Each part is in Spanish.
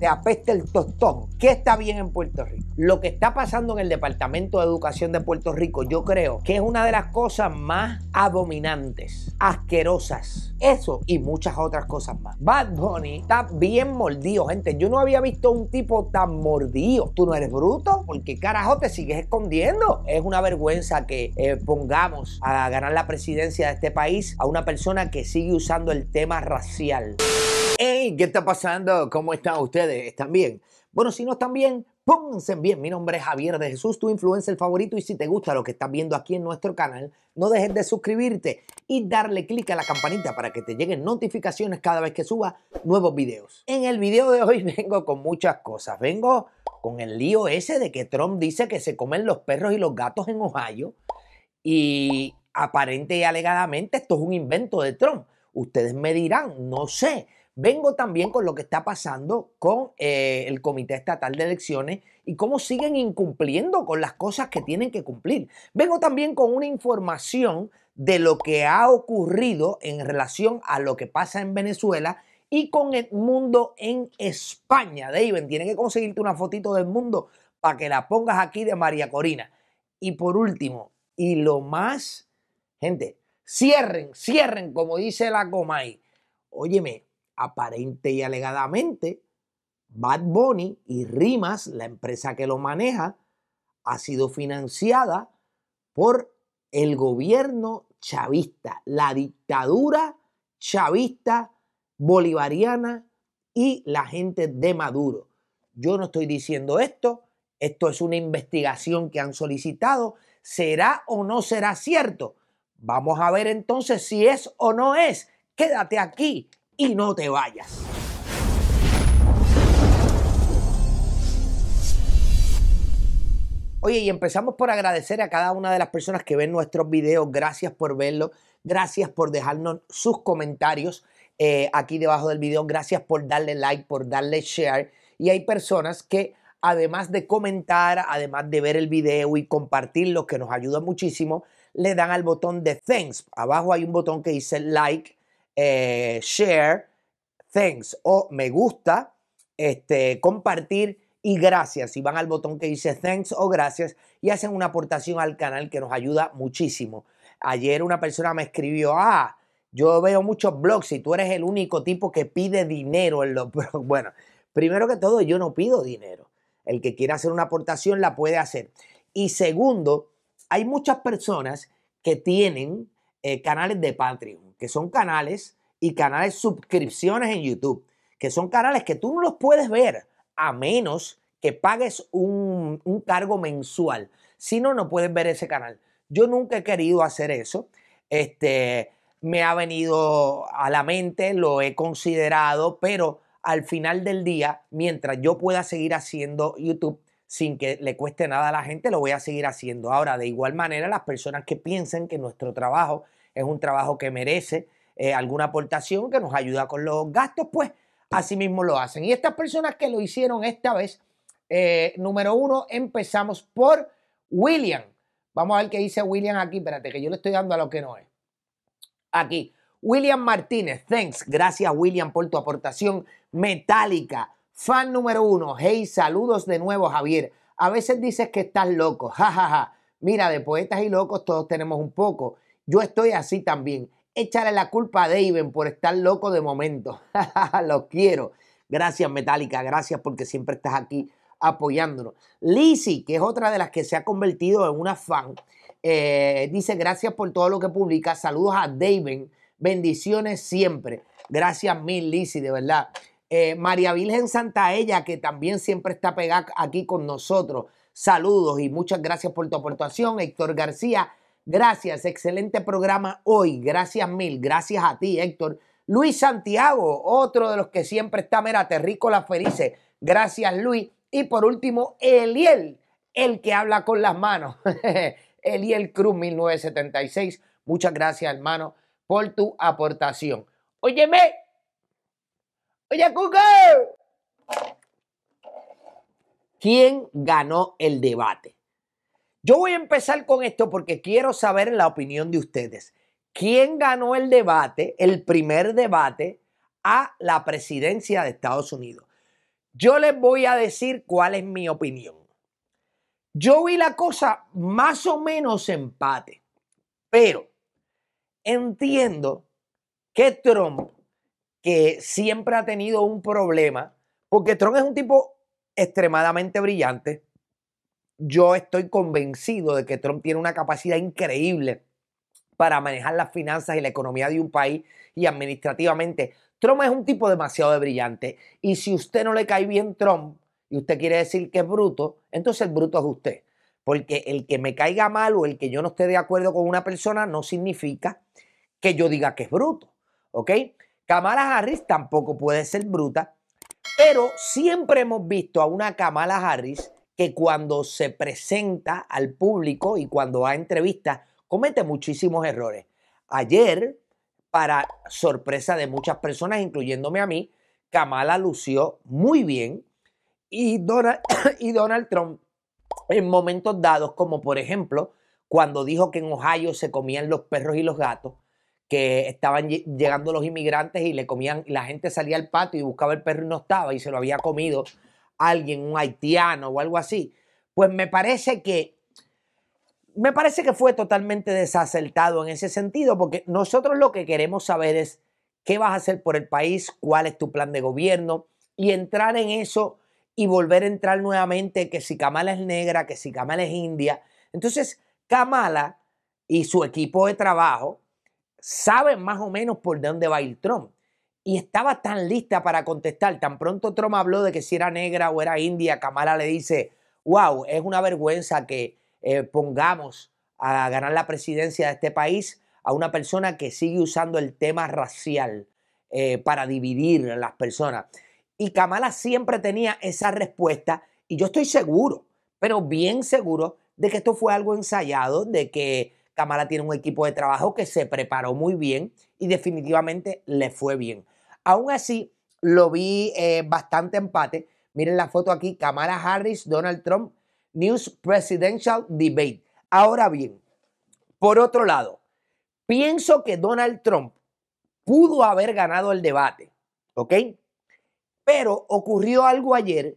te apeste el tostón. ¿Qué está bien en Puerto Rico? Lo que está pasando en el Departamento de Educación de Puerto Rico, yo creo que es una de las cosas más abominantes, asquerosas. Eso y muchas otras cosas más. Bad Bunny está bien mordido, gente. Yo no había visto un tipo tan mordido. Tú no eres bruto, porque carajo te sigues escondiendo? Es una vergüenza que eh, pongamos a ganar la presidencia de este país a una persona que sigue usando el tema racial. Hey, ¿qué está pasando? ¿Cómo están ustedes? ¿Están bien? Bueno, si no están bien, pónganse bien. Mi nombre es Javier de Jesús, tu influencer favorito. Y si te gusta lo que estás viendo aquí en nuestro canal, no dejes de suscribirte y darle clic a la campanita para que te lleguen notificaciones cada vez que suba nuevos videos. En el video de hoy vengo con muchas cosas. Vengo con el lío ese de que Trump dice que se comen los perros y los gatos en Ohio. Y aparente y alegadamente esto es un invento de Trump. Ustedes me dirán, no sé Vengo también con lo que está pasando con eh, el Comité Estatal de Elecciones y cómo siguen incumpliendo con las cosas que tienen que cumplir. Vengo también con una información de lo que ha ocurrido en relación a lo que pasa en Venezuela y con el mundo en España. David, tiene que conseguirte una fotito del mundo para que la pongas aquí de María Corina. Y por último, y lo más, gente, cierren, cierren, como dice la Comay. Óyeme, aparente y alegadamente, Bad Bunny y Rimas, la empresa que lo maneja, ha sido financiada por el gobierno chavista, la dictadura chavista bolivariana y la gente de Maduro. Yo no estoy diciendo esto, esto es una investigación que han solicitado. ¿Será o no será cierto? Vamos a ver entonces si es o no es. Quédate aquí y no te vayas. Oye, y empezamos por agradecer a cada una de las personas que ven nuestros videos. Gracias por verlo. Gracias por dejarnos sus comentarios eh, aquí debajo del video. Gracias por darle like, por darle share. Y hay personas que, además de comentar, además de ver el video y compartirlo, que nos ayuda muchísimo, le dan al botón de thanks. Abajo hay un botón que dice like eh, share, thanks o me gusta, este, compartir y gracias. Si van al botón que dice thanks o gracias y hacen una aportación al canal que nos ayuda muchísimo. Ayer una persona me escribió, ah, yo veo muchos blogs y tú eres el único tipo que pide dinero en los Bueno, primero que todo, yo no pido dinero. El que quiera hacer una aportación la puede hacer. Y segundo, hay muchas personas que tienen eh, canales de Patreon que son canales, y canales suscripciones en YouTube, que son canales que tú no los puedes ver a menos que pagues un, cargo mensual. Si no, no puedes ver ese canal. Yo nunca he querido hacer eso. Este, me ha venido a la mente, lo he considerado, pero al final del día, mientras yo pueda seguir haciendo YouTube sin que le cueste nada a la gente, lo voy a seguir haciendo. Ahora, de igual manera, las personas que piensen que nuestro trabajo es un trabajo que merece eh, alguna aportación que nos ayuda con los gastos, pues así mismo lo hacen. Y estas personas que lo hicieron esta vez, eh, número uno, empezamos por William. Vamos a ver qué dice William aquí. Espérate, que yo le estoy dando a lo que no es. Aquí. William Martínez, thanks. Gracias, William, por tu aportación metálica. Fan número uno. Hey, saludos de nuevo, Javier. A veces dices que estás loco. jajaja. Mira, de poetas y locos todos tenemos un poco. Yo estoy así también. Échale la culpa a Daven por estar loco de momento. Los quiero. Gracias, Metallica. Gracias porque siempre estás aquí apoyándonos. Lizzie, que es otra de las que se ha convertido en una fan, eh, dice gracias por todo lo que publica. Saludos a Daven. Bendiciones siempre. Gracias mil, Lizzie, de verdad. Eh, María Virgen Santaella, que también siempre está pegada aquí con nosotros. Saludos y muchas gracias por tu aportación. Héctor García, Gracias, excelente programa hoy. Gracias mil, gracias a ti, Héctor. Luis Santiago, otro de los que siempre está, rico las felices. Gracias, Luis. Y por último, Eliel, el que habla con las manos. Eliel Cruz, 1976. Muchas gracias, hermano, por tu aportación. Óyeme. Oye, Cuco. ¿Quién ganó el debate? Yo voy a empezar con esto porque quiero saber la opinión de ustedes. ¿Quién ganó el debate, el primer debate, a la presidencia de Estados Unidos? Yo les voy a decir cuál es mi opinión. Yo vi la cosa más o menos empate, pero entiendo que Trump, que siempre ha tenido un problema, porque Trump es un tipo extremadamente brillante, yo estoy convencido de que Trump tiene una capacidad increíble para manejar las finanzas y la economía de un país y administrativamente. Trump es un tipo demasiado de brillante y si usted no le cae bien Trump y usted quiere decir que es bruto, entonces el bruto es usted. Porque el que me caiga mal o el que yo no esté de acuerdo con una persona no significa que yo diga que es bruto. ¿Ok? Kamala Harris tampoco puede ser bruta, pero siempre hemos visto a una Kamala Harris que cuando se presenta al público y cuando a entrevistas, comete muchísimos errores. Ayer, para sorpresa de muchas personas, incluyéndome a mí, Kamala lució muy bien y Donald, y Donald Trump en momentos dados, como por ejemplo cuando dijo que en Ohio se comían los perros y los gatos, que estaban llegando los inmigrantes y le comían, la gente salía al patio y buscaba el perro y no estaba y se lo había comido alguien, un haitiano o algo así, pues me parece que me parece que fue totalmente desacertado en ese sentido, porque nosotros lo que queremos saber es qué vas a hacer por el país, cuál es tu plan de gobierno y entrar en eso y volver a entrar nuevamente que si Kamala es negra, que si Kamala es india. Entonces, Kamala y su equipo de trabajo saben más o menos por dónde va a ir Trump y estaba tan lista para contestar. Tan pronto Trump habló de que si era negra o era india, Kamala le dice, wow, es una vergüenza que eh, pongamos a ganar la presidencia de este país a una persona que sigue usando el tema racial eh, para dividir a las personas. Y Kamala siempre tenía esa respuesta y yo estoy seguro, pero bien seguro, de que esto fue algo ensayado, de que Camara tiene un equipo de trabajo que se preparó muy bien y definitivamente le fue bien. Aún así, lo vi eh, bastante empate. Miren la foto aquí, Kamala Harris, Donald Trump, News Presidential Debate. Ahora bien, por otro lado, pienso que Donald Trump pudo haber ganado el debate, ¿ok? Pero ocurrió algo ayer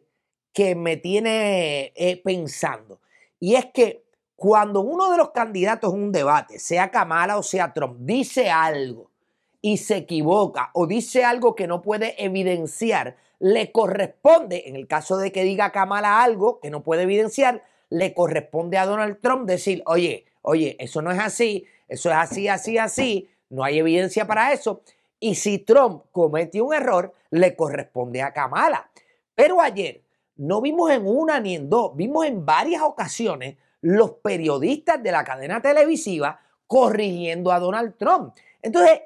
que me tiene eh, pensando. Y es que cuando uno de los candidatos en un debate, sea Kamala o sea Trump, dice algo y se equivoca o dice algo que no puede evidenciar, le corresponde, en el caso de que diga Kamala algo que no puede evidenciar, le corresponde a Donald Trump decir, oye, oye, eso no es así, eso es así, así, así, no hay evidencia para eso. Y si Trump comete un error, le corresponde a Kamala. Pero ayer no vimos en una ni en dos, vimos en varias ocasiones los periodistas de la cadena televisiva corrigiendo a Donald Trump. Entonces,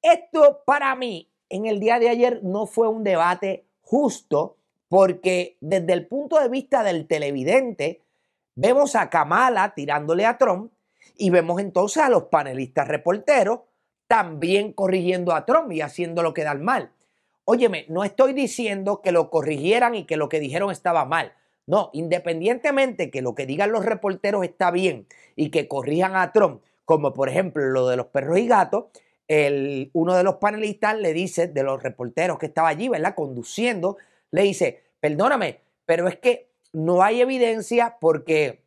esto para mí en el día de ayer no fue un debate justo porque desde el punto de vista del televidente vemos a Kamala tirándole a Trump y vemos entonces a los panelistas reporteros también corrigiendo a Trump y haciendo lo que el mal. Óyeme, no estoy diciendo que lo corrigieran y que lo que dijeron estaba mal. No, independientemente que lo que digan los reporteros está bien y que corrijan a Trump, como por ejemplo lo de los perros y gatos, el, uno de los panelistas le dice, de los reporteros que estaba allí, ¿verdad? Conduciendo, le dice, perdóname, pero es que no hay evidencia porque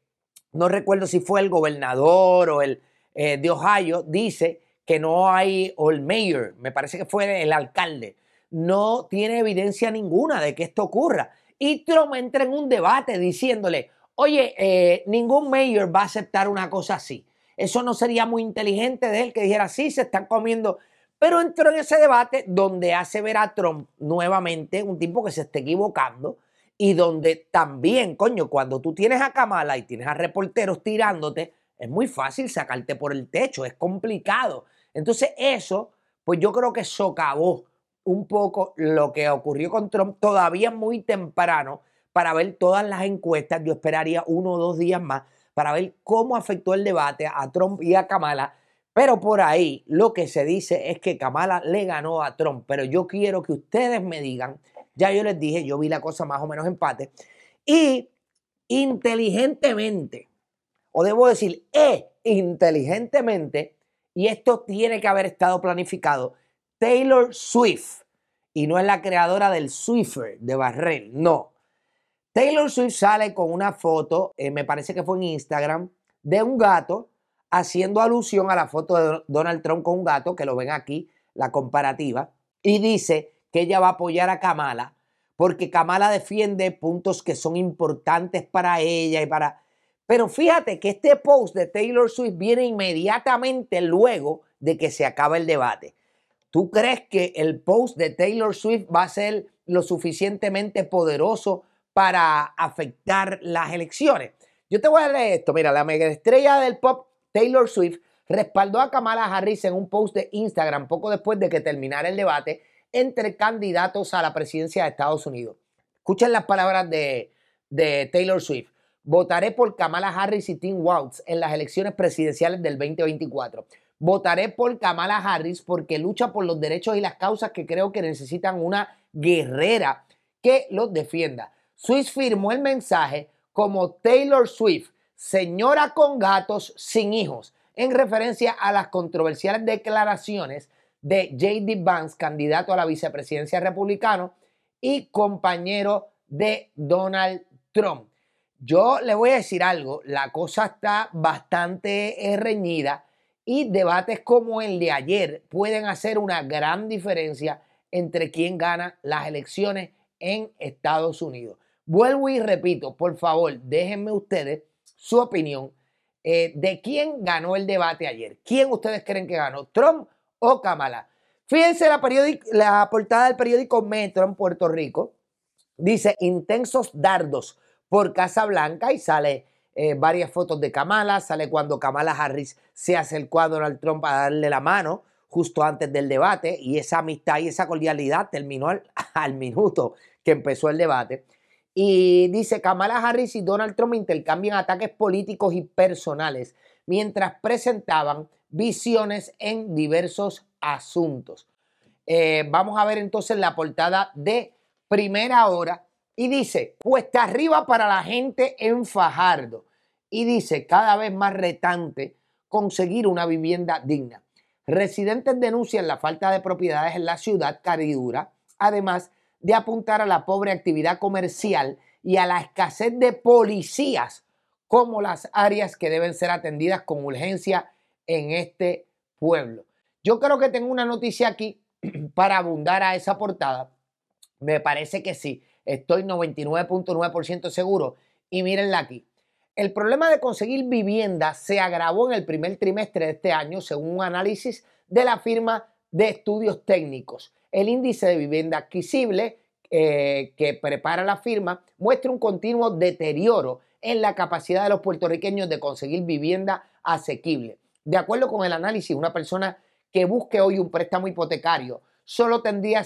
no recuerdo si fue el gobernador o el eh, de Ohio, dice que no hay, o el mayor, me parece que fue el alcalde, no tiene evidencia ninguna de que esto ocurra. Y Trump entra en un debate diciéndole, oye, eh, ningún mayor va a aceptar una cosa así. Eso no sería muy inteligente de él que dijera, sí, se están comiendo. Pero entró en ese debate donde hace ver a Trump nuevamente un tipo que se está equivocando y donde también, coño, cuando tú tienes a Kamala y tienes a reporteros tirándote, es muy fácil sacarte por el techo, es complicado. Entonces eso, pues yo creo que socavó un poco lo que ocurrió con Trump todavía muy temprano para ver todas las encuestas. Yo esperaría uno o dos días más para ver cómo afectó el debate a Trump y a Kamala. Pero por ahí lo que se dice es que Kamala le ganó a Trump. Pero yo quiero que ustedes me digan, ya yo les dije, yo vi la cosa más o menos empate. Y inteligentemente, o debo decir, e inteligentemente, y esto tiene que haber estado planificado, Taylor Swift. Y no es la creadora del Swiffer de Barrel, no. Taylor Swift sale con una foto, eh, me parece que fue en Instagram, de un gato, haciendo alusión a la foto de Donald Trump con un gato, que lo ven aquí, la comparativa, y dice que ella va a apoyar a Kamala, porque Kamala defiende puntos que son importantes para ella y para... Pero fíjate que este post de Taylor Swift viene inmediatamente luego de que se acaba el debate. ¿Tú crees que el post de Taylor Swift va a ser lo suficientemente poderoso para afectar las elecciones? Yo te voy a leer esto. Mira, la estrella del pop Taylor Swift respaldó a Kamala Harris en un post de Instagram poco después de que terminara el debate entre candidatos a la presidencia de Estados Unidos. Escuchen las palabras de, Taylor Swift. Votaré por Kamala Harris y Tim Walz en las elecciones presidenciales del 2024. Votaré por Kamala Harris porque lucha por los derechos y las causas que creo que necesitan una guerrera que los defienda. Swift firmó el mensaje como Taylor Swift, señora con gatos sin hijos, en referencia a las controversiales declaraciones de J.D. Banks, candidato a la vicepresidencia republicano y compañero de Donald Trump. Yo le voy a decir algo, la cosa está bastante eh, reñida. Y debates como el de ayer pueden hacer una gran diferencia entre quién gana las elecciones en Estados Unidos. Vuelvo y repito, por favor, déjenme ustedes su opinión eh, de quién ganó el debate ayer. ¿Quién ustedes creen que ganó, Trump o Kamala? Fíjense la, la portada del periódico Metro en Puerto Rico. Dice intensos dardos por Casa Blanca y sale eh, varias fotos de Kamala, sale cuando Kamala Harris se acercó a Donald Trump a darle la mano justo antes del debate y esa amistad y esa cordialidad terminó al, minuto que empezó el debate. Y dice, Kamala Harris y Donald Trump intercambian ataques políticos y personales mientras presentaban visiones en diversos asuntos. Eh, vamos a ver entonces la portada de primera hora y dice, cuesta arriba para la gente en Fajardo y dice cada vez más retante conseguir una vivienda digna. Residentes denuncian la falta de propiedades en la ciudad caridura, además de apuntar a la pobre actividad comercial y a la escasez de policías como las áreas que deben ser atendidas con urgencia en este pueblo. Yo creo que tengo una noticia aquí para abundar a esa portada. Me parece que sí, estoy 99.9% seguro. Y mírenla aquí. El problema de conseguir vivienda se agravó en el primer trimestre de este año, según un análisis de la firma de estudios técnicos. El índice de vivienda adquisible eh, que prepara la firma muestra un continuo deterioro en la capacidad de los puertorriqueños de conseguir vivienda asequible. De acuerdo con el análisis, una persona que busque hoy un préstamo hipotecario solo tendría,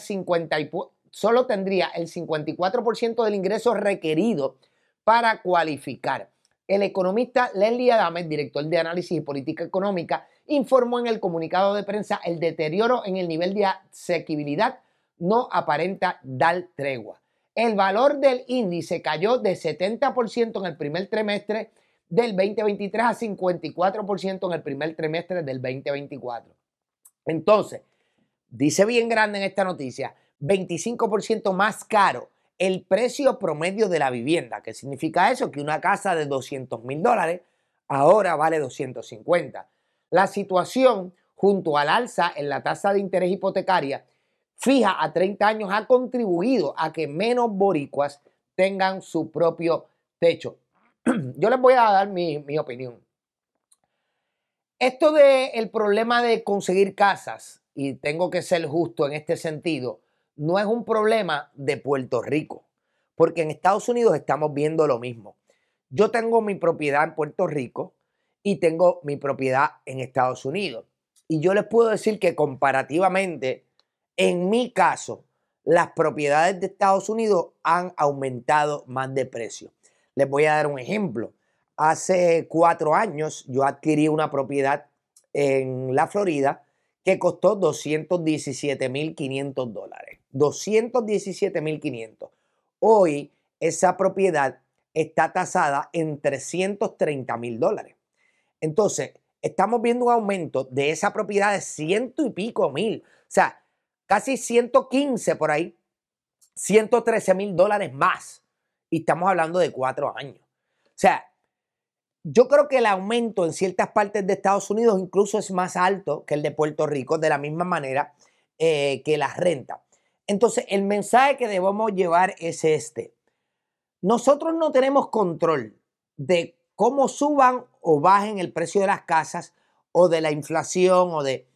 solo tendría el 54% del ingreso requerido para cualificar. El economista Leslie Adames, director de análisis y política económica, informó en el comunicado de prensa el deterioro en el nivel de asequibilidad no aparenta dar tregua. El valor del índice cayó de 70% en el primer trimestre del 2023 a 54% en el primer trimestre del 2024. Entonces, dice bien grande en esta noticia, 25% más caro el precio promedio de la vivienda. ¿Qué significa eso? Que una casa de 200 mil dólares ahora vale 250. La situación junto al alza en la tasa de interés hipotecaria fija a 30 años ha contribuido a que menos boricuas tengan su propio techo. Yo les voy a dar mi, opinión. Esto del problema de conseguir casas, y tengo que ser justo en este sentido, no es un problema de Puerto Rico, porque en Estados Unidos estamos viendo lo mismo. Yo tengo mi propiedad en Puerto Rico y tengo mi propiedad en Estados Unidos. Y yo les puedo decir que comparativamente, en mi caso, las propiedades de Estados Unidos han aumentado más de precio. Les voy a dar un ejemplo. Hace cuatro años yo adquirí una propiedad en la Florida que costó 217.500 dólares. 217.500. Hoy esa propiedad está tasada en 330 mil dólares. Entonces, estamos viendo un aumento de esa propiedad de ciento y pico mil, o sea, casi 115 por ahí, 113 mil dólares más. Y estamos hablando de cuatro años. O sea, yo creo que el aumento en ciertas partes de Estados Unidos incluso es más alto que el de Puerto Rico, de la misma manera eh, que las rentas. Entonces, el mensaje que debemos llevar es este. Nosotros no tenemos control de cómo suban o bajen el precio de las casas o de la inflación o de...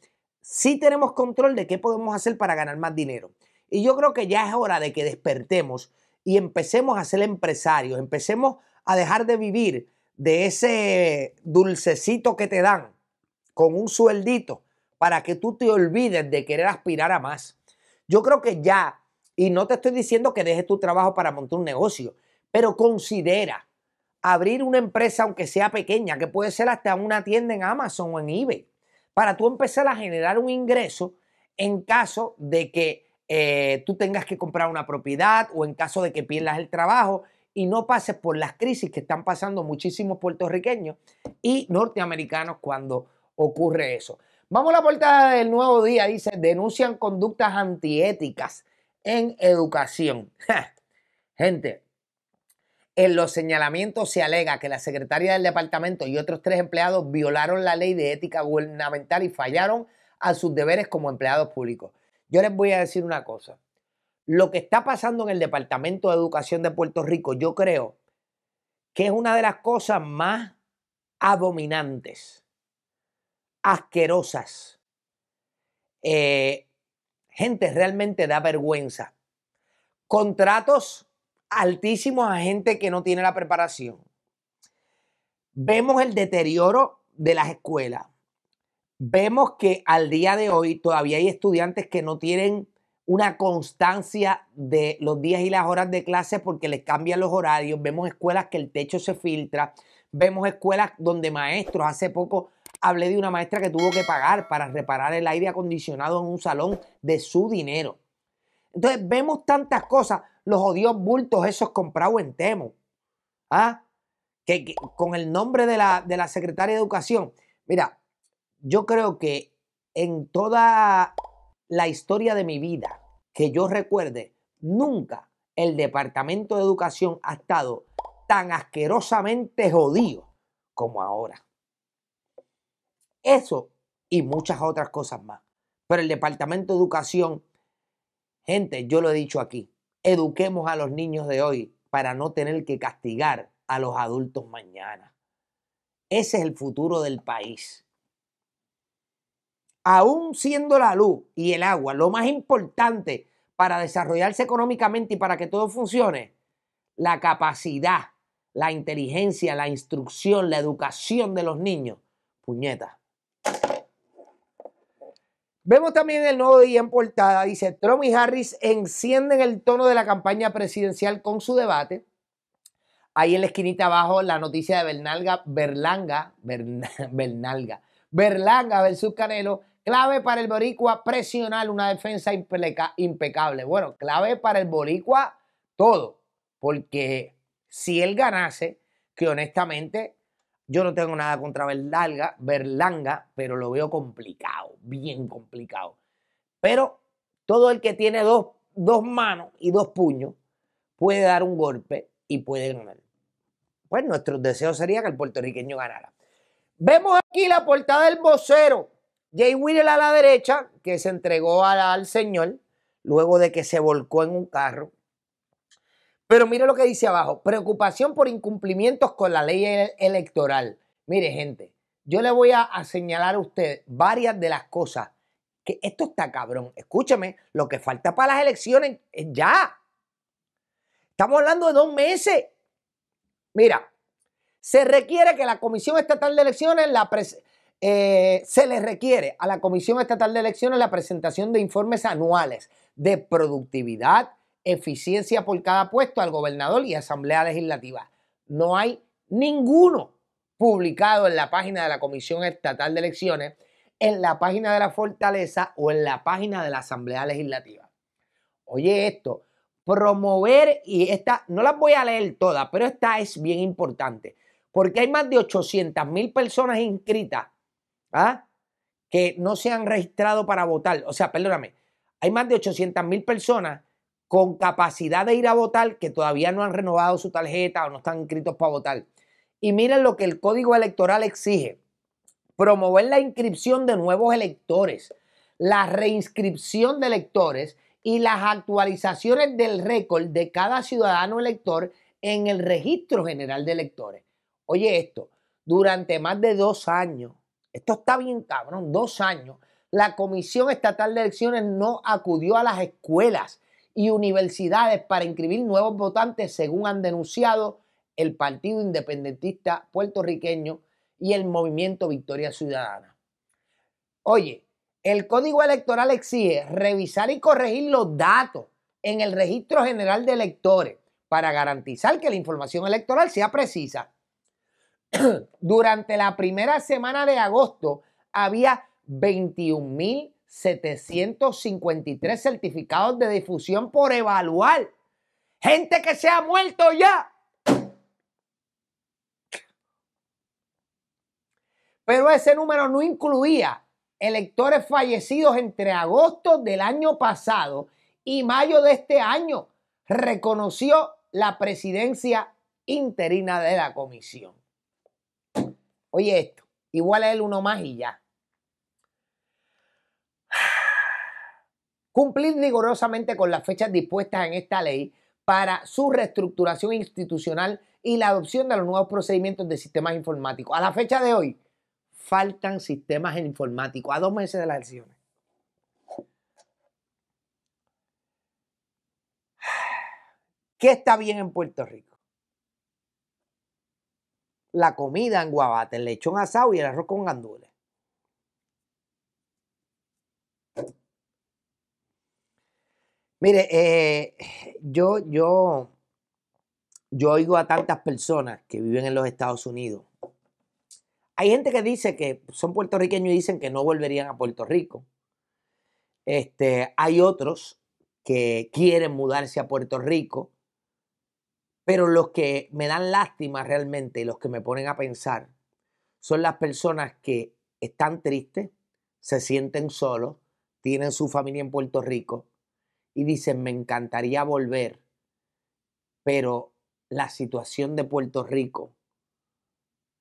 Sí tenemos control de qué podemos hacer para ganar más dinero. Y yo creo que ya es hora de que despertemos y empecemos a ser empresarios, empecemos a dejar de vivir de ese dulcecito que te dan con un sueldito para que tú te olvides de querer aspirar a más. Yo creo que ya, y no te estoy diciendo que dejes tu trabajo para montar un negocio, pero considera abrir una empresa, aunque sea pequeña, que puede ser hasta una tienda en Amazon o en eBay, para tú empezar a generar un ingreso en caso de que eh, tú tengas que comprar una propiedad o en caso de que pierdas el trabajo y no pases por las crisis que están pasando muchísimos puertorriqueños y norteamericanos cuando ocurre eso. Vamos a la portada del nuevo día, dice, denuncian conductas antiéticas en educación. Gente, en los señalamientos se alega que la secretaria del departamento y otros tres empleados violaron la ley de ética gubernamental y fallaron a sus deberes como empleados públicos. Yo les voy a decir una cosa. Lo que está pasando en el Departamento de Educación de Puerto Rico, yo creo que es una de las cosas más abominantes asquerosas. Eh, gente, realmente da vergüenza. Contratos altísimos a gente que no tiene la preparación. Vemos el deterioro de las escuelas. Vemos que al día de hoy todavía hay estudiantes que no tienen una constancia de los días y las horas de clase porque les cambian los horarios. Vemos escuelas que el techo se filtra. Vemos escuelas donde maestros, hace poco Hablé de una maestra que tuvo que pagar para reparar el aire acondicionado en un salón de su dinero. Entonces vemos tantas cosas, los odios bultos esos comprados en Temo. ¿Ah? Que, con el nombre de la, de la secretaria de Educación. Mira, yo creo que en toda la historia de mi vida, que yo recuerde, nunca el Departamento de Educación ha estado tan asquerosamente jodido como ahora. Eso y muchas otras cosas más. Pero el Departamento de Educación, gente, yo lo he dicho aquí, eduquemos a los niños de hoy para no tener que castigar a los adultos mañana. Ese es el futuro del país. Aún siendo la luz y el agua lo más importante para desarrollarse económicamente y para que todo funcione, la capacidad, la inteligencia, la instrucción, la educación de los niños, puñetas, Vemos también el nuevo día en portada. Dice, Trump y Harris encienden el tono de la campaña presidencial con su debate. Ahí en la esquinita abajo la noticia de Bernalga, Berlanga, Bernalga, Berlanga versus Canelo. Clave para el boricua presionar una defensa impecable. Bueno, clave para el boricua todo. Porque si él ganase, que honestamente yo no tengo nada contra Berlanga, pero lo veo complicado, bien complicado. Pero todo el que tiene dos, manos y dos puños puede dar un golpe y puede ganar. Pues nuestro deseo sería que el puertorriqueño ganara. Vemos aquí la portada del vocero. Jay Wheeler a la derecha, que se entregó al señor luego de que se volcó en un carro. Pero mire lo que dice abajo, preocupación por incumplimientos con la ley e-, electoral. Mire gente, yo le voy a, señalar a usted varias de las cosas que esto está cabrón. Escúchame, lo que falta para las elecciones es ya. Estamos hablando de dos meses. Mira, se requiere que la Comisión Estatal de Elecciones eh, se le requiere a la Comisión Estatal de Elecciones la presentación de informes anuales de productividad, eficiencia por cada puesto al gobernador y asamblea legislativa. No hay ninguno publicado en la página de la Comisión Estatal de Elecciones, en la página de la Fortaleza o en la página de la Asamblea Legislativa. Oye esto, promover, y esta no las voy a leer todas, pero esta es bien importante, porque hay más de 800 mil personas inscritas ¿ah? que no se han registrado para votar. O sea, perdóname, hay más de 800 mil personas con capacidad de ir a votar que todavía no han renovado su tarjeta o no están inscritos para votar. Y miren lo que el Código Electoral exige. Promover la inscripción de nuevos electores, la reinscripción de electores y las actualizaciones del récord de cada ciudadano elector en el Registro General de Electores. Oye esto, durante más de dos años, esto está bien cabrón, dos años, la Comisión Estatal de Elecciones no acudió a las escuelas y universidades para inscribir nuevos votantes, según han denunciado el Partido Independentista Puertorriqueño y el Movimiento Victoria Ciudadana. Oye, el Código Electoral exige revisar y corregir los datos en el Registro General de Electores para garantizar que la información electoral sea precisa. Durante la primera semana de agosto había 21.000 753 certificados de difusión por evaluar. Gente que se ha muerto ya. Pero ese número no incluía electores fallecidos entre agosto del año pasado y mayo de este año, reconoció la presidencia interina de la comisión. Oye esto, igual es el uno más y ya. Cumplir vigorosamente con las fechas dispuestas en esta ley para su reestructuración institucional y la adopción de los nuevos procedimientos de sistemas informáticos. A la fecha de hoy, faltan sistemas informáticos a dos meses de las elecciones. ¿Qué está bien en Puerto Rico? La comida en guabate, el lechón asado y el arroz con gandules. Mire, eh, yo, yo, yo oigo a tantas personas que viven en los Estados Unidos. Hay gente que dice que son puertorriqueños y dicen que no volverían a Puerto Rico. Este, hay otros que quieren mudarse a Puerto Rico, pero los que me dan lástima realmente y los que me ponen a pensar son las personas que están tristes, se sienten solos, tienen su familia en Puerto Rico, y dicen, me encantaría volver, pero la situación de Puerto Rico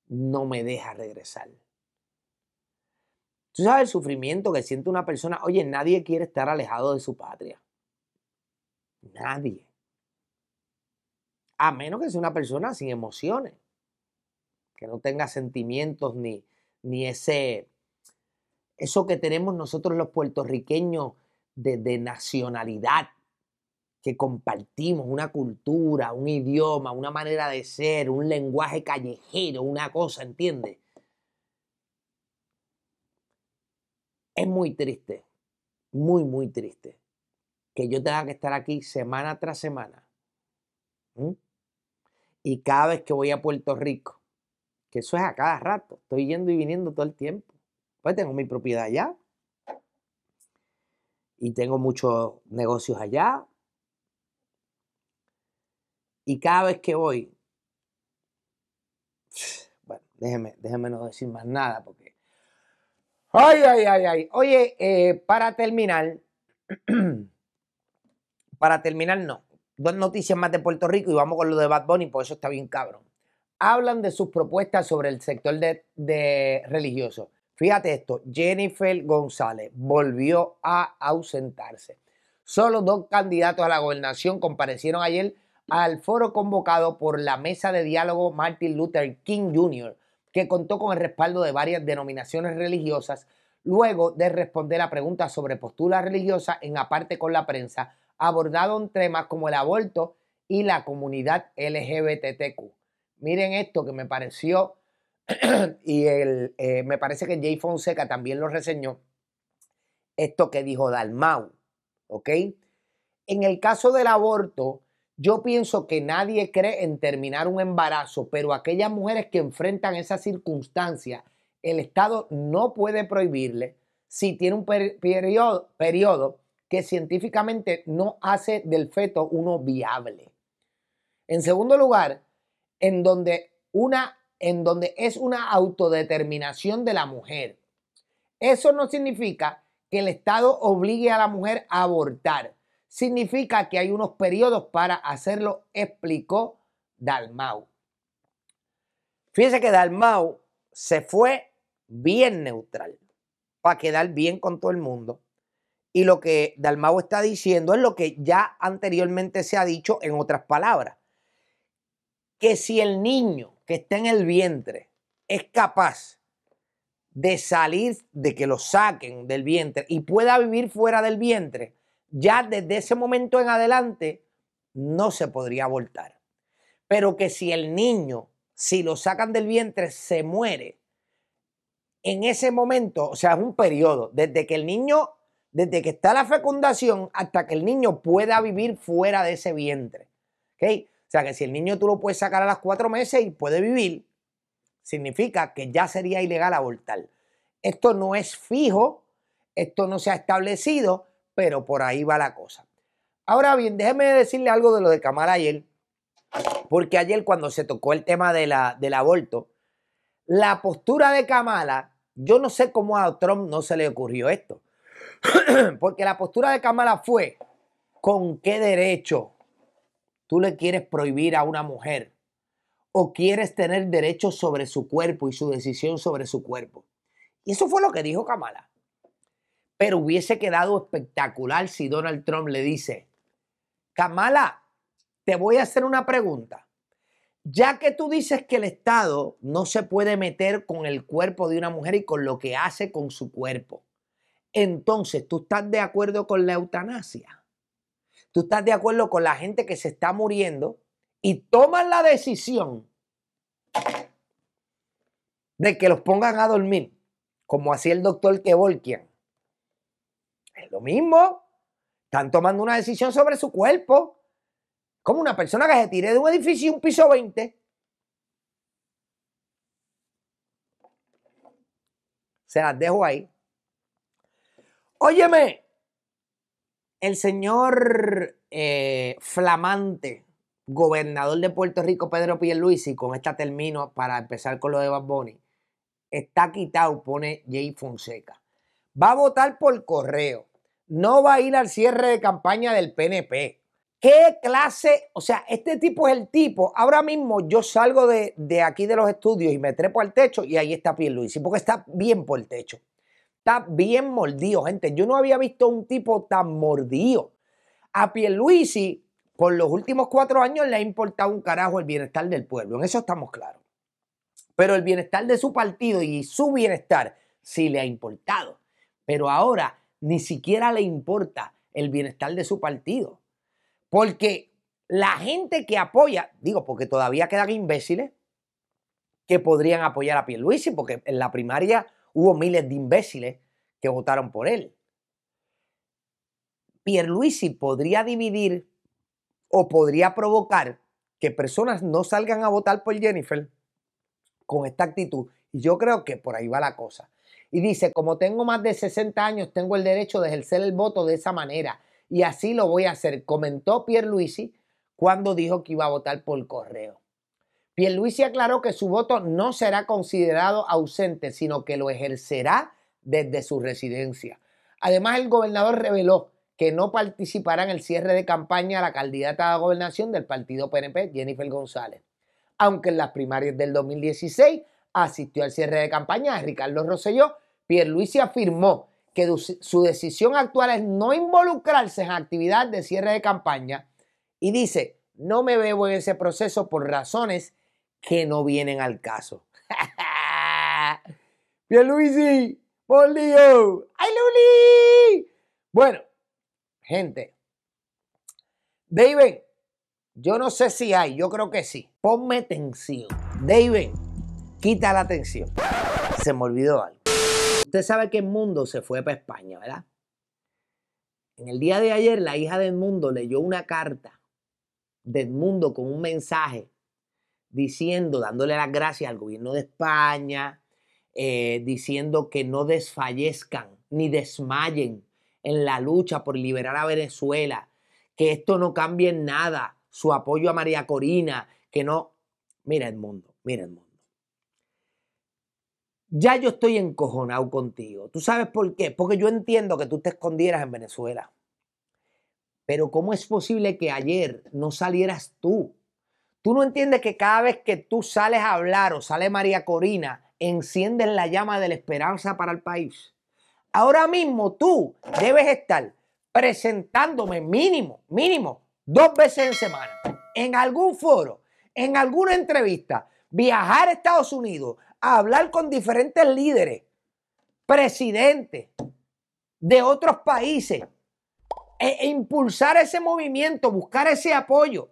no me deja regresar. Tú sabes el sufrimiento que siente una persona. Oye, nadie quiere estar alejado de su patria. Nadie. A menos que sea una persona sin emociones, que no tenga sentimientos ni, ni ese, eso que tenemos nosotros los puertorriqueños de, nacionalidad que compartimos, una cultura, un idioma, una manera de ser, un lenguaje callejero, una cosa, ¿entiendes? Es muy triste, muy, muy triste que yo tenga que estar aquí semana tras semana. Y cada vez que voy a Puerto Rico, que eso es a cada rato, estoy yendo y viniendo todo el tiempo. Pues tengo mi propiedad allá, y tengo muchos negocios allá. Y cada vez que voy, bueno, déjeme, déjeme no decir más nada porque... Ay, ay, ay, ay. Oye, eh, para terminar, para terminar no. Dos noticias más de Puerto Rico y vamos con lo de Bad Bunny, por eso está bien cabrón. Hablan de sus propuestas sobre el sector de religioso. Fíjate esto, Jennifer González volvió a ausentarse. Solo dos candidatos a la gobernación comparecieron ayer al foro convocado por la mesa de diálogo Martin Luther King Jr., que contó con el respaldo de varias denominaciones religiosas, luego de responder a preguntas sobre posturas religiosas en aparte con la prensa, abordaron temas como el aborto y la comunidad LGBTQ. Miren esto que me pareció y el, eh, me parece que Jay Fonseca también lo reseñó, esto que dijo Dalmau, ¿ok? En el caso del aborto, yo pienso que nadie cree en terminar un embarazo, pero aquellas mujeres que enfrentan esa circunstancia, el Estado no puede prohibirle si tiene un periodo, periodo que científicamente no hace del feto uno viable. En segundo lugar, en donde una en donde es una autodeterminación de la mujer. Eso no significa que el Estado obligue a la mujer a abortar. Significa que hay unos periodos para hacerlo, explicó Dalmau. Fíjense que Dalmau se fue bien neutral para quedar bien con todo el mundo. Y lo que Dalmau está diciendo es lo que ya anteriormente se ha dicho en otras palabras. Que si el niño que está en el vientre es capaz de salir, de que lo saquen del vientre y pueda vivir fuera del vientre, ya desde ese momento en adelante no se podría voltar Pero que si el niño, si lo sacan del vientre, se muere, en ese momento, o sea, es un periodo, desde que el niño, desde que está la fecundación hasta que el niño pueda vivir fuera de ese vientre. ¿okay? O sea que si el niño tú lo puedes sacar a las cuatro meses y puede vivir, significa que ya sería ilegal abortar. Esto no es fijo, esto no se ha establecido, pero por ahí va la cosa. Ahora bien, déjeme decirle algo de lo de y ayer, porque ayer cuando se tocó el tema de la, del aborto, la postura de Kamala, yo no sé cómo a Trump no se le ocurrió esto, porque la postura de Kamala fue, ¿con qué derecho tú le quieres prohibir a una mujer o quieres tener derechos sobre su cuerpo y su decisión sobre su cuerpo. Y eso fue lo que dijo Kamala. Pero hubiese quedado espectacular si Donald Trump le dice, Kamala, te voy a hacer una pregunta. Ya que tú dices que el Estado no se puede meter con el cuerpo de una mujer y con lo que hace con su cuerpo, entonces tú estás de acuerdo con la eutanasia tú estás de acuerdo con la gente que se está muriendo y toman la decisión de que los pongan a dormir, como hacía el doctor Kevorkian. Es lo mismo. Están tomando una decisión sobre su cuerpo. Como una persona que se tire de un edificio y un piso 20. Se las dejo ahí. Óyeme, el señor eh, flamante gobernador de Puerto Rico, Pedro Pierluisi, con esta termino para empezar con lo de Bad está quitado, pone Jay Fonseca. Va a votar por correo. No va a ir al cierre de campaña del PNP. ¿Qué clase? O sea, este tipo es el tipo. Ahora mismo yo salgo de, aquí de los estudios y me trepo al techo y ahí está Pierluisi, porque está bien por el techo. Está bien mordido, gente. Yo no había visto un tipo tan mordido. A Pierluisi, por los últimos cuatro años, le ha importado un carajo el bienestar del pueblo. En eso estamos claros. Pero el bienestar de su partido y su bienestar sí le ha importado. Pero ahora ni siquiera le importa el bienestar de su partido. Porque la gente que apoya, digo, porque todavía quedan imbéciles que podrían apoyar a Pierluisi, porque en la primaria Hubo miles de imbéciles que votaron por él. Pierluisi podría dividir o podría provocar que personas no salgan a votar por Jennifer con esta actitud. Y yo creo que por ahí va la cosa. Y dice, como tengo más de 60 años, tengo el derecho de ejercer el voto de esa manera. Y así lo voy a hacer, comentó Pierluisi cuando dijo que iba a votar por correo. Pierluisi aclaró que su voto no será considerado ausente, sino que lo ejercerá desde su residencia. Además, el gobernador reveló que no participará en el cierre de campaña a la candidata a gobernación del partido PNP, Jennifer González. Aunque en las primarias del 2016 asistió al cierre de campaña a Ricardo Rosselló, Pierluisi afirmó que su decisión actual es no involucrarse en actividad de cierre de campaña y dice, no me veo en ese proceso por razones que no vienen al caso. Pierluisi, Por lío! ¡Ay, Luli! Bueno, gente, David, yo no sé si hay, yo creo que sí. Ponme tensión. David, quita la tensión. Se me olvidó algo. Usted sabe que mundo se fue para España, ¿verdad? En el día de ayer, la hija de mundo leyó una carta de mundo con un mensaje diciendo, dándole las gracias al gobierno de España, eh, diciendo que no desfallezcan ni desmayen en la lucha por liberar a Venezuela, que esto no cambie en nada, su apoyo a María Corina, que no... Mira el mundo, mira el mundo. Ya yo estoy encojonado contigo. ¿Tú sabes por qué? Porque yo entiendo que tú te escondieras en Venezuela. Pero ¿cómo es posible que ayer no salieras tú Tú no entiendes que cada vez que tú sales a hablar o sale María Corina, encienden la llama de la esperanza para el país. Ahora mismo tú debes estar presentándome mínimo, mínimo, dos veces en semana, en algún foro, en alguna entrevista, viajar a Estados Unidos, a hablar con diferentes líderes, presidentes de otros países, e, e impulsar ese movimiento, buscar ese apoyo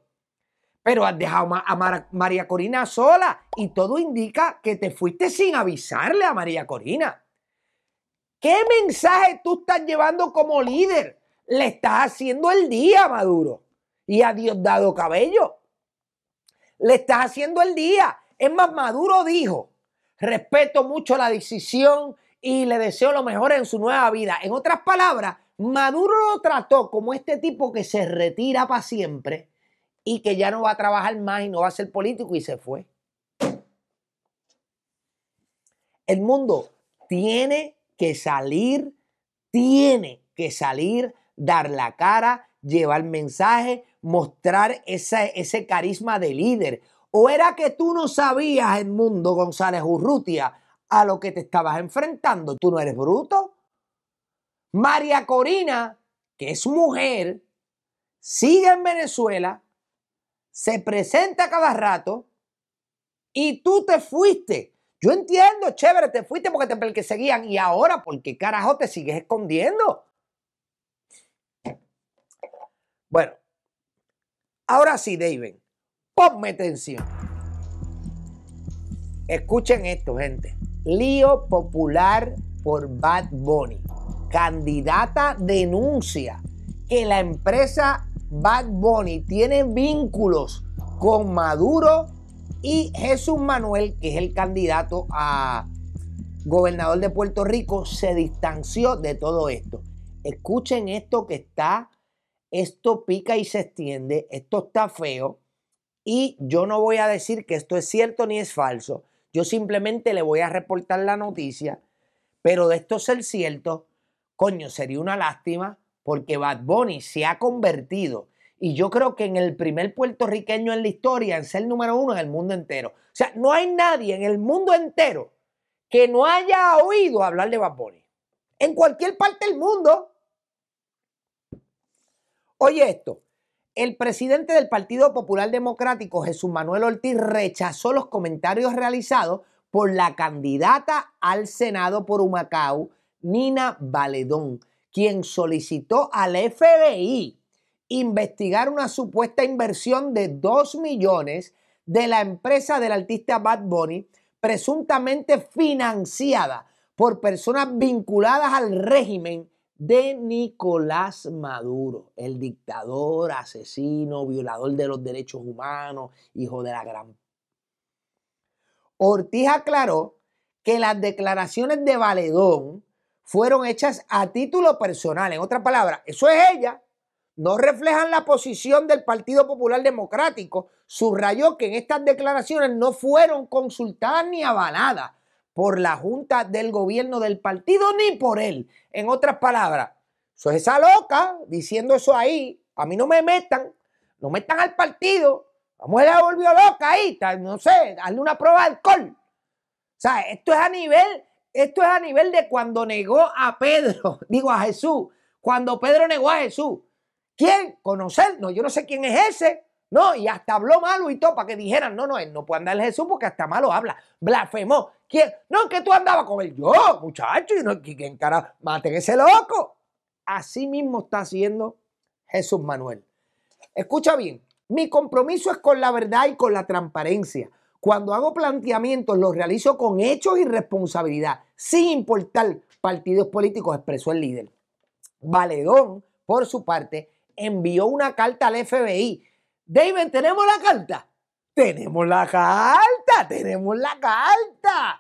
pero has dejado a María Corina sola y todo indica que te fuiste sin avisarle a María Corina. ¿Qué mensaje tú estás llevando como líder? Le estás haciendo el día, Maduro. Y a dado Cabello. Le estás haciendo el día. Es más, Maduro dijo, respeto mucho la decisión y le deseo lo mejor en su nueva vida. En otras palabras, Maduro lo trató como este tipo que se retira para siempre y que ya no va a trabajar más y no va a ser político y se fue. El mundo tiene que salir, tiene que salir, dar la cara, llevar mensaje, mostrar ese, ese carisma de líder. ¿O era que tú no sabías, el mundo González Urrutia, a lo que te estabas enfrentando? ¿Tú no eres bruto? María Corina, que es mujer, sigue en Venezuela, se presenta cada rato y tú te fuiste. Yo entiendo, chévere, te fuiste porque te seguían y ahora, ¿por qué carajo te sigues escondiendo? Bueno, ahora sí, David, ponme atención. Escuchen esto, gente. Lío popular por Bad Bunny. Candidata denuncia que la empresa Bad Bunny tiene vínculos con Maduro y Jesús Manuel, que es el candidato a gobernador de Puerto Rico, se distanció de todo esto. Escuchen esto que está, esto pica y se extiende, esto está feo y yo no voy a decir que esto es cierto ni es falso. Yo simplemente le voy a reportar la noticia, pero de esto ser cierto, coño, sería una lástima porque Bad Bunny se ha convertido, y yo creo que en el primer puertorriqueño en la historia, en ser número uno en el mundo entero. O sea, no hay nadie en el mundo entero que no haya oído hablar de Bad Bunny. En cualquier parte del mundo. Oye esto, el presidente del Partido Popular Democrático, Jesús Manuel Ortiz, rechazó los comentarios realizados por la candidata al Senado por Humacao, Nina Valedón, quien solicitó al FBI investigar una supuesta inversión de 2 millones de la empresa del artista Bad Bunny, presuntamente financiada por personas vinculadas al régimen de Nicolás Maduro, el dictador, asesino, violador de los derechos humanos, hijo de la gran. Ortiz aclaró que las declaraciones de Valedón fueron hechas a título personal. En otras palabras, eso es ella. No reflejan la posición del Partido Popular Democrático. Subrayó que en estas declaraciones no fueron consultadas ni avaladas por la Junta del Gobierno del partido ni por él. En otras palabras, eso es esa loca diciendo eso ahí. A mí no me metan, no metan al partido. La mujer volvió loca ahí, no sé, darle una prueba de alcohol. O sea, esto es a nivel esto es a nivel de cuando negó a Pedro, digo a Jesús, cuando Pedro negó a Jesús. ¿Quién? Conocer. No, Yo no sé quién es ese. No, y hasta habló malo y todo para que dijeran, no, no, él no puede andar Jesús porque hasta malo habla. Blasfemó. ¿Quién? No, que tú andabas con él. Yo, muchacho, y no, ¿quién cara? Maten ese loco. Así mismo está haciendo Jesús Manuel. Escucha bien, mi compromiso es con la verdad y con la transparencia. Cuando hago planteamientos, los realizo con hechos y responsabilidad, sin importar partidos políticos, expresó el líder. Valedón, por su parte, envió una carta al FBI. David, ¿tenemos la carta? Tenemos la carta, tenemos la carta.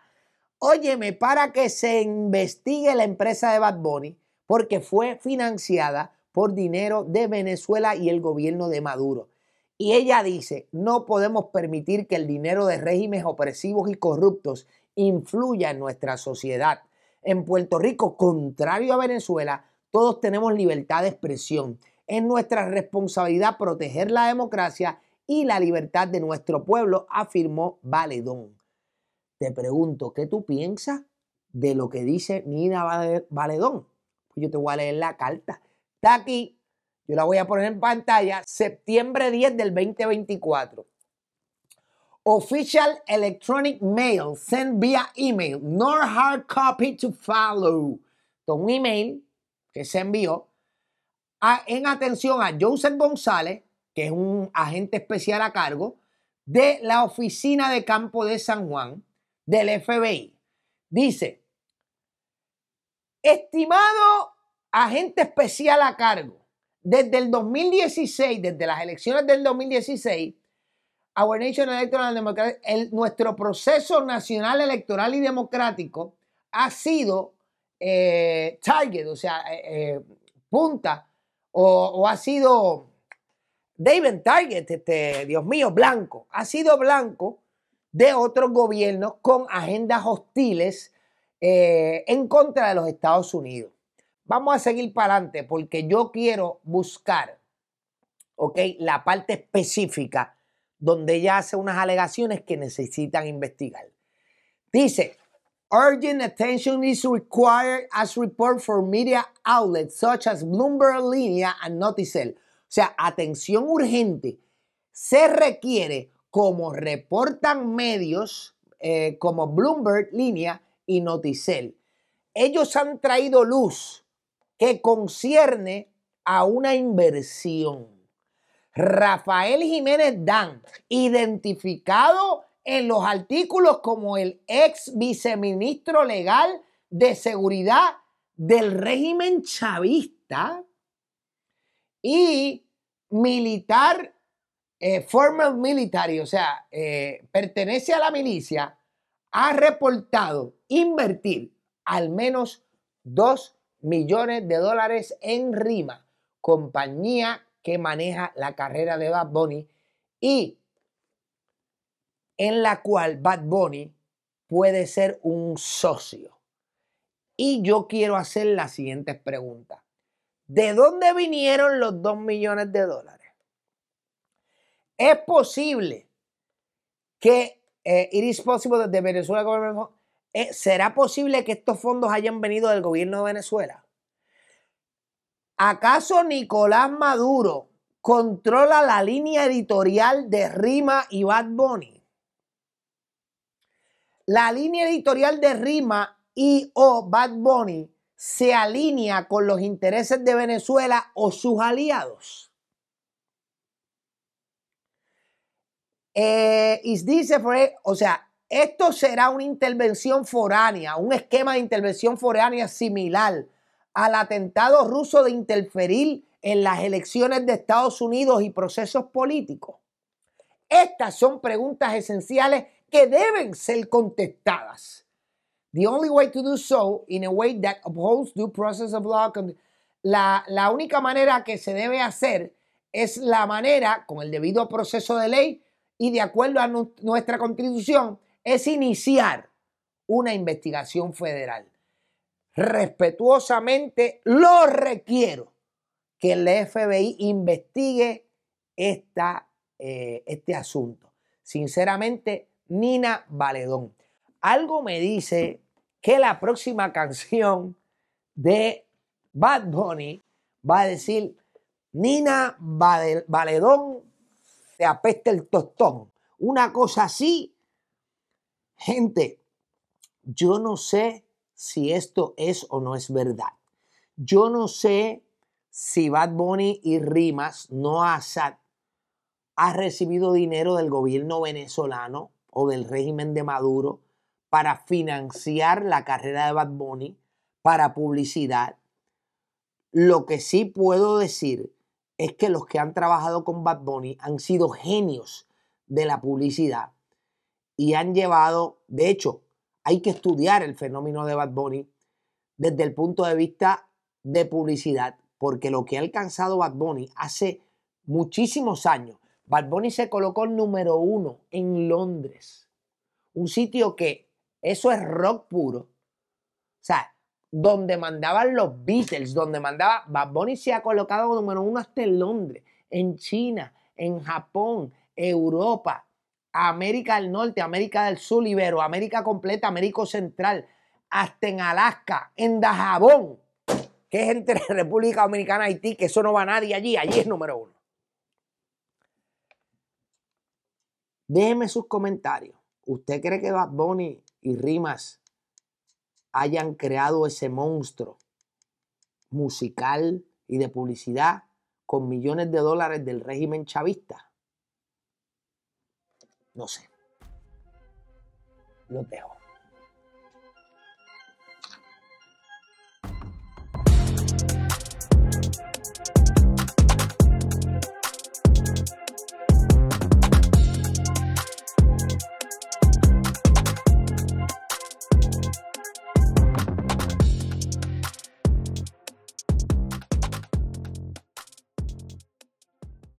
Óyeme, para que se investigue la empresa de Bad Bunny, porque fue financiada por dinero de Venezuela y el gobierno de Maduro. Y ella dice, no podemos permitir que el dinero de regímenes opresivos y corruptos influya en nuestra sociedad. En Puerto Rico, contrario a Venezuela, todos tenemos libertad de expresión. Es nuestra responsabilidad proteger la democracia y la libertad de nuestro pueblo, afirmó Valedón. Te pregunto, ¿qué tú piensas de lo que dice Nina Valedón? Pues yo te voy a leer la carta. Está aquí yo la voy a poner en pantalla, septiembre 10 del 2024. Official Electronic Mail, sent via email, nor hard copy to follow. un email que se envió en atención a Joseph González, que es un agente especial a cargo de la oficina de campo de San Juan del FBI. Dice, estimado agente especial a cargo, desde el 2016, desde las elecciones del 2016, Our Nation Electoral nuestro proceso nacional electoral y democrático ha sido eh, target, o sea, eh, eh, punta, o, o, ha sido David Target, este, Dios mío, blanco, ha sido blanco de otros gobiernos con agendas hostiles en contra de los Estados Unidos. Vamos a seguir para adelante porque yo quiero buscar, ¿ok? La parte específica donde ella hace unas alegaciones que necesitan investigar. Dice, urgent attention is required as report for media outlets such as Bloomberg Linea and Noticel. O sea, atención urgente se requiere como reportan medios eh, como Bloomberg Linea y Noticel. Ellos han traído luz que concierne a una inversión. Rafael Jiménez Dan, identificado en los artículos como el ex viceministro legal de seguridad del régimen chavista y militar, formal eh, former military, o sea, eh, pertenece a la milicia, ha reportado invertir al menos dos millones de dólares en Rima, compañía que maneja la carrera de Bad Bunny y en la cual Bad Bunny puede ser un socio. Y yo quiero hacer las siguientes preguntas. ¿De dónde vinieron los 2 millones de dólares? ¿Es posible que, Iris eh, it desde Venezuela eh, ¿será posible que estos fondos hayan venido del gobierno de Venezuela? ¿Acaso Nicolás Maduro controla la línea editorial de Rima y Bad Bunny? La línea editorial de Rima y o Bad Bunny se alinea con los intereses de Venezuela o sus aliados. Eh, is o sea, esto será una intervención foránea, un esquema de intervención foránea similar al atentado ruso de interferir en las elecciones de Estados Unidos y procesos políticos? Estas son preguntas esenciales que deben ser contestadas. The only way to do so in a way that upholds due process of law. La, la única manera que se debe hacer es la manera con el debido proceso de ley y de acuerdo a nuestra constitución es iniciar una investigación federal. Respetuosamente lo requiero que el FBI investigue esta, eh, este asunto. Sinceramente, Nina Valedón. Algo me dice que la próxima canción de Bad Bunny va a decir, Nina Valedón te apeste el tostón. Una cosa así Gente, yo no sé si esto es o no es verdad. Yo no sé si Bad Bunny y Rimas, no Assad, ha recibido dinero del gobierno venezolano o del régimen de Maduro para financiar la carrera de Bad Bunny, para publicidad. Lo que sí puedo decir es que los que han trabajado con Bad Bunny han sido genios de la publicidad y han llevado, de hecho, hay que estudiar el fenómeno de Bad Bunny desde el punto de vista de publicidad, porque lo que ha alcanzado Bad Bunny hace muchísimos años, Bad Bunny se colocó número uno en Londres, un sitio que eso es rock puro, o sea, donde mandaban los Beatles, donde mandaba, Bad Bunny se ha colocado número uno hasta en Londres, en China, en Japón, Europa, América del Norte, América del Sur, Ibero, América completa, América Central, hasta en Alaska, en Dajabón, que es entre República Dominicana y Haití, que eso no va nadie allí, allí es número uno. Déjeme sus comentarios. ¿Usted cree que Bad Bunny y Rimas hayan creado ese monstruo musical y de publicidad con millones de dólares del régimen chavista? No sé. Lo dejo.